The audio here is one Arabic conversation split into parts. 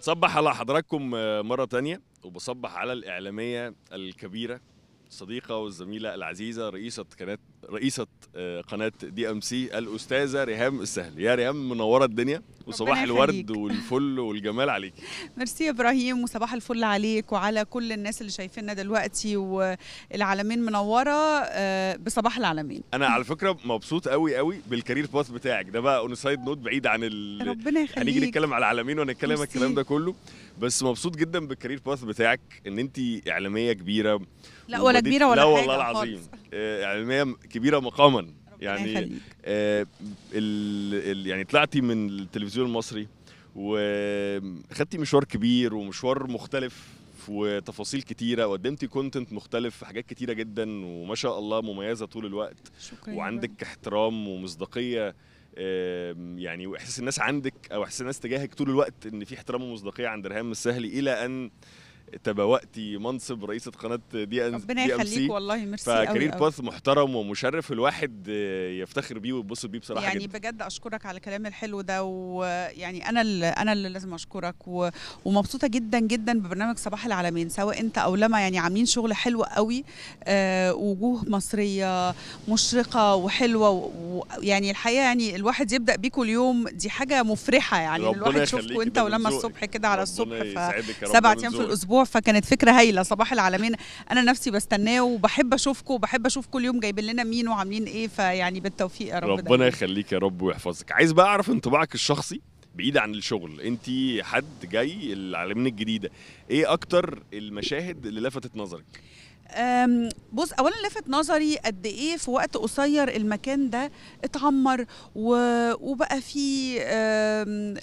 صبح على حضراتكم آه، مرة تانية وبصبح على الإعلامية الكبيرة الصديقة والزميلة العزيزة رئيسة قناة رئيسة آه، قناة دي أم سي الأستاذة ريهام السهل يا ريهام منورة الدنيا وصباح الورد والفل والجمال عليك ميرسي يا ابراهيم وصباح الفل عليك وعلى كل الناس اللي شايفيننا دلوقتي والعالمين منوره آه، بصباح العالمين انا على فكره مبسوط قوي قوي بالكارير باث بتاعك ده بقى اون سايد نوت بعيد عن ال... ربنا يخليك هنيجي نتكلم على العالمين وهنتكلم الكلام ده كله بس مبسوط جدا بالكارير باث بتاعك ان انت اعلاميه كبيره لا ولا كبيره ولا لا والله العظيم آه، اعلاميه كبيره مقاما يعني آه ال يعني طلعتي من التلفزيون المصري وخدتي مشوار كبير ومشوار مختلف وتفاصيل كتيره وقدمتي كونتنت مختلف في حاجات كتيره جدا وما شاء الله مميزه طول الوقت شكرا وعندك بقى. احترام ومصداقيه يعني واحساس الناس عندك او احساس الناس تجاهك طول الوقت ان في احترام ومصداقيه عند رهام السهلي الى ان تبوأتي منصب رئيسة قناة دي ان ربنا يخليك والله ميرسي فكارير باث محترم ومشرف الواحد يفتخر بيه ويتبسط بيه بصراحة يعني جدا. بجد أشكرك على الكلام الحلو ده ويعني أنا اللي أنا اللي لازم أشكرك و... ومبسوطة جدا جدا ببرنامج صباح العالمين سواء أنت أو لما يعني عاملين شغل حلو قوي أه وجوه مصرية مشرقة وحلوة ويعني الحقيقة يعني الواحد يبدأ بيكم اليوم دي حاجة مفرحة يعني الواحد يشوفكم أنت ولما الصبح كده على الصبح سبعة أيام في الأسبوع الاسبوع فكانت فكره هايله صباح العالمين انا نفسي بستناه وبحب اشوفكم وبحب اشوف كل يوم جايبين لنا مين وعاملين ايه فيعني بالتوفيق يا رب ربنا يخليك يا رب ويحفظك عايز بقى اعرف انطباعك الشخصي بعيد عن الشغل انت حد جاي العالمين الجديده ايه اكتر المشاهد اللي لفتت نظرك بص اولا لفت نظري قد ايه في وقت قصير المكان ده اتعمر وبقى فيه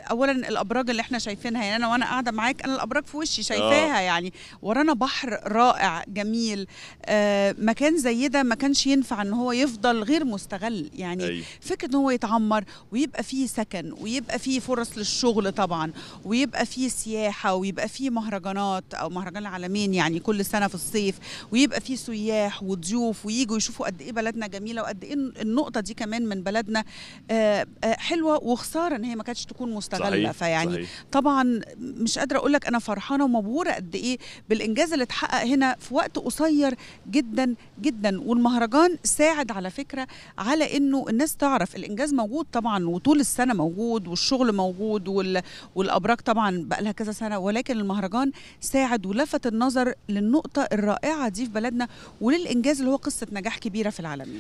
اولا الابراج اللي احنا شايفينها يعني انا وانا قاعده معاك انا الابراج في وشي شايفاها آه. يعني ورانا بحر رائع جميل أه، مكان زي ده ما كانش ينفع ان هو يفضل غير مستغل يعني أيوه. فكره ان هو يتعمر ويبقى فيه سكن ويبقى فيه فرص للشغل طبعا ويبقى فيه سياحه ويبقى فيه مهرجانات او مهرجان العالمين يعني كل سنه في الصيف ويبقى في سياح وضيوف وييجوا يشوفوا قد ايه بلدنا جميله وقد ايه النقطه دي كمان من بلدنا آه، آه، حلوه وخساره ان هي ما كانتش تكون مستغله صحيح. فيعني صحيح. طبعا مش قادره اقول لك انا فرحانه ومبهوره قد ايه بالانجاز اللي اتحقق هنا في وقت قصير جدا جدا والمهرجان ساعد على فكره على انه الناس تعرف الانجاز موجود طبعا وطول السنه موجود والشغل موجود وال... والابراج طبعا بقى لها كذا سنه ولكن المهرجان ساعد ولفت النظر للنقطه الرائعه دي في بلدنا وللانجاز اللي هو قصه نجاح كبيره في العالم